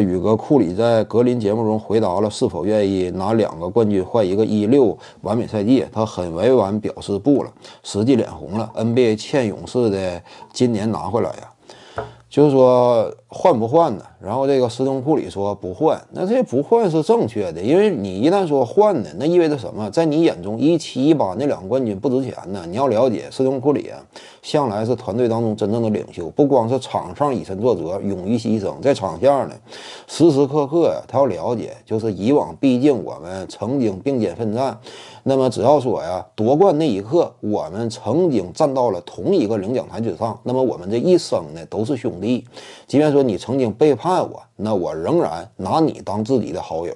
宇哥库里在格林节目中回答了是否愿意拿两个冠军换一个一六完美赛季，他很委婉表示不了，实际脸红了。NBA 欠勇士的，今年拿回来呀。就是说换不换呢？然后这个斯通库里说不换，那这不换是正确的，因为你一旦说换呢，那意味着什么？在你眼中，一七一八那两个冠军不值钱呢？你要了解，斯通库里啊，向来是团队当中真正的领袖，不光是场上以身作则，勇于牺牲，在场下呢，时时刻刻他要了解，就是以往，毕竟我们曾经并肩奋战，那么只要说呀，夺冠那一刻，我们曾经站到了同一个领奖台之上，那么我们这一生呢，都是兄弟。力，即便说你曾经背叛我，那我仍然拿你当自己的好友。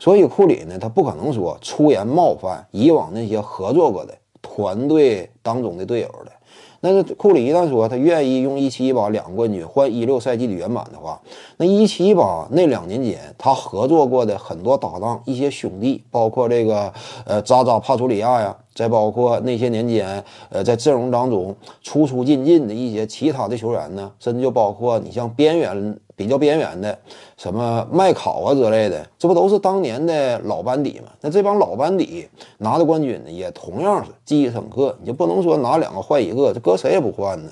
所以库里呢，他不可能说出言冒犯以往那些合作过的团队当中的队友的。但是库里一旦说他愿意用一七一八两冠军换一六赛季的圆满的话，那一七一八那两年间他合作过的很多搭档、一些兄弟，包括这个呃扎扎帕楚里亚呀。再包括那些年间，呃，在阵容当中出出进进的一些其他的球员呢，甚至就包括你像边缘。比较边缘的，什么麦考啊之类的，这不都是当年的老班底吗？那这帮老班底拿的冠军，也同样是记忆深刻。你就不能说拿两个换一个，这搁谁也不换呢。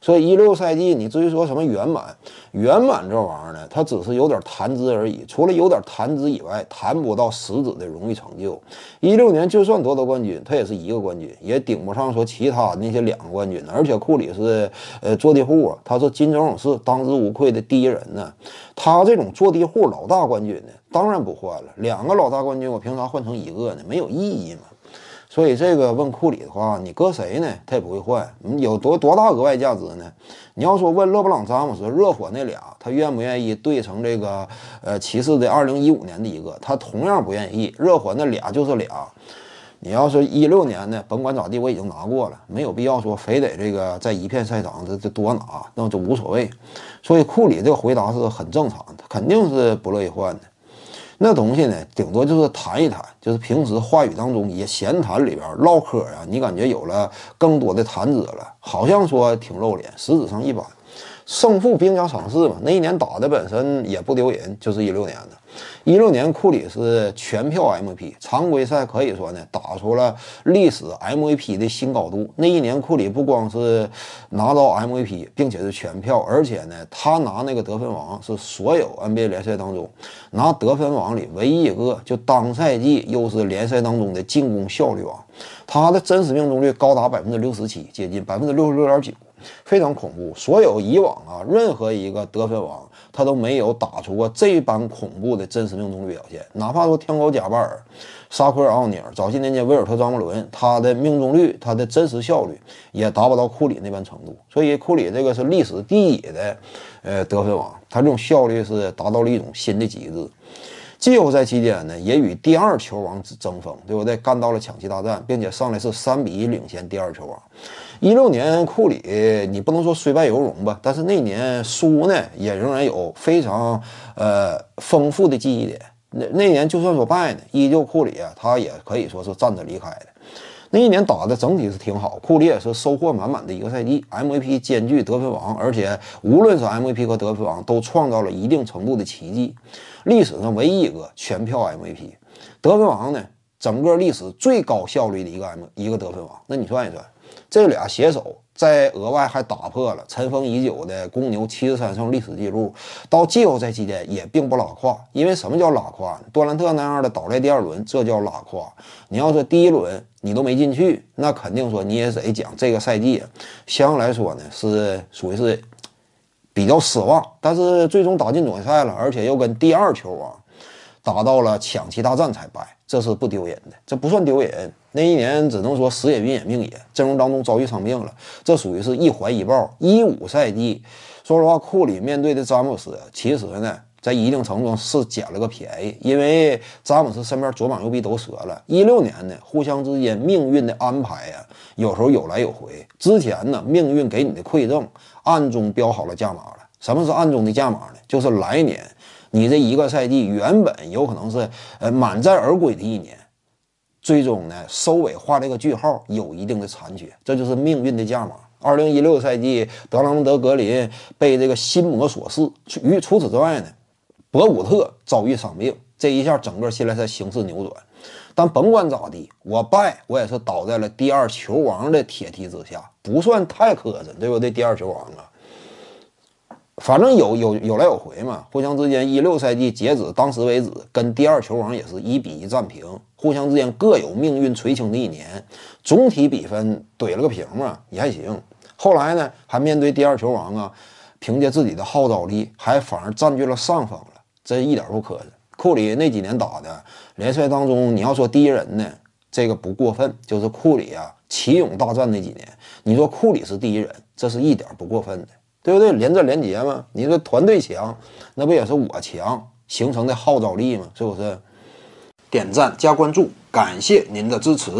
所以一六赛季，你至于说什么圆满？圆满这玩意儿呢，他只是有点谈资而已。除了有点谈资以外，谈不到实质的荣誉成就。一六年就算夺得冠军，他也是一个冠军，也顶不上说其他那些两个冠军。而且库里是呃，坐地户啊，他是金州勇士当之无愧的第一人。那他这种坐地户老大冠军呢，当然不换了。两个老大冠军，我凭啥换成一个呢？没有意义嘛。所以这个问库里的话，你搁谁呢？他也不会换。你有多多大额外价值呢？你要说问勒布朗詹姆斯、热火那俩，他愿不愿意对成这个呃骑士的2015年的一个？他同样不愿意。热火那俩就是俩。你要是一六年呢，甭管咋地，我已经拿过了，没有必要说非得这个在一片赛场这这多拿，那就无所谓。所以库里这个回答是很正常，他肯定是不乐意换的。那东西呢，顶多就是谈一谈，就是平时话语当中也闲谈里边唠嗑啊，你感觉有了更多的谈资了，好像说挺露脸，实质上一般。胜负兵家常事嘛，那一年打的本身也不丢人，就是一六年的，一六年库里是全票 MVP，常规赛可以说呢打出了历史 MVP 的新高度。那一年库里不光是拿到 MVP，并且是全票，而且呢他拿那个得分王是所有 NBA 联赛当中拿得分王里唯一一个，就当赛季又是联赛当中的进攻效率王，他的真实命中率高达百分之六十七，接近百分之六十六点九。非常恐怖，所有以往啊，任何一个得分王，他都没有打出过这般恐怖的真实命中率表现。哪怕说天狗贾巴尔、沙奎尔·奥尼尔，早些年间威尔特·张伯伦，他的命中率、他的真实效率也达不到库里那般程度。所以，库里这个是历史第一的，呃，得分王，他这种效率是达到了一种新的极致。季后赛期间呢，也与第二球王争锋，对不对？干到了抢七大战，并且上来是三比一领先第二球王。一六年库里，你不能说虽败犹荣吧，但是那年输呢，也仍然有非常呃丰富的记忆点。那那年就算说败呢，依旧库里啊，他也可以说是站着离开的。那一年打的整体是挺好，库里也是收获满满的一个赛季，MVP 兼具得分王，而且无论是 MVP 和得分王都创造了一定程度的奇迹，历史上唯一一个全票 MVP 得分王呢，整个历史最高效率的一个 M 一个得分王，那你算一算，这俩携手。在额外还打破了尘封已久的公牛七十三胜历史记录，到季后赛期间也并不拉胯。因为什么叫拉胯？杜兰特那样的倒在第二轮，这叫拉胯。你要是第一轮你都没进去，那肯定说你也得讲这个赛季，相对来说呢是属于是比较失望。但是最终打进总决赛了，而且又跟第二球王。达到了抢七大战才败，这是不丢人的，这不算丢人。那一年只能说时也运也命也，阵容当中遭遇伤病了，这属于是一怀一报。一五赛季，说实话，库里面对的詹姆斯，其实呢，在一定程度上是捡了个便宜，因为詹姆斯身边左膀右臂都折了。一六年呢，互相之间命运的安排呀，有时候有来有回。之前呢，命运给你的馈赠，暗中标好了价码了。什么是暗中的价码呢？就是来年。你这一个赛季原本有可能是呃满载而归的一年，最终呢收尾画了一个句号，有一定的残缺，这就是命运的价码。二零一六赛季，德隆德格林被这个心魔所噬，除除此之外呢，博古特遭遇伤病，这一下整个新联赛形势扭转。但甭管咋地，我败我也是倒在了第二球王的铁蹄之下，不算太磕碜，对不对？第二球王啊。反正有有有来有回嘛，互相之间一六赛季截止当时为止，跟第二球王也是一比一战平，互相之间各有命运垂青的一年，总体比分怼了个平嘛，也还行。后来呢，还面对第二球王啊，凭借自己的号召力，还反而占据了上风了，这一点不磕碜。库里那几年打的联赛当中，你要说第一人呢，这个不过分，就是库里啊，奇勇大战那几年，你说库里是第一人，这是一点不过分的。对不对？连着连接嘛，你说团队强，那不也是我强形成的号召力嘛？是不是？点赞加关注，感谢您的支持。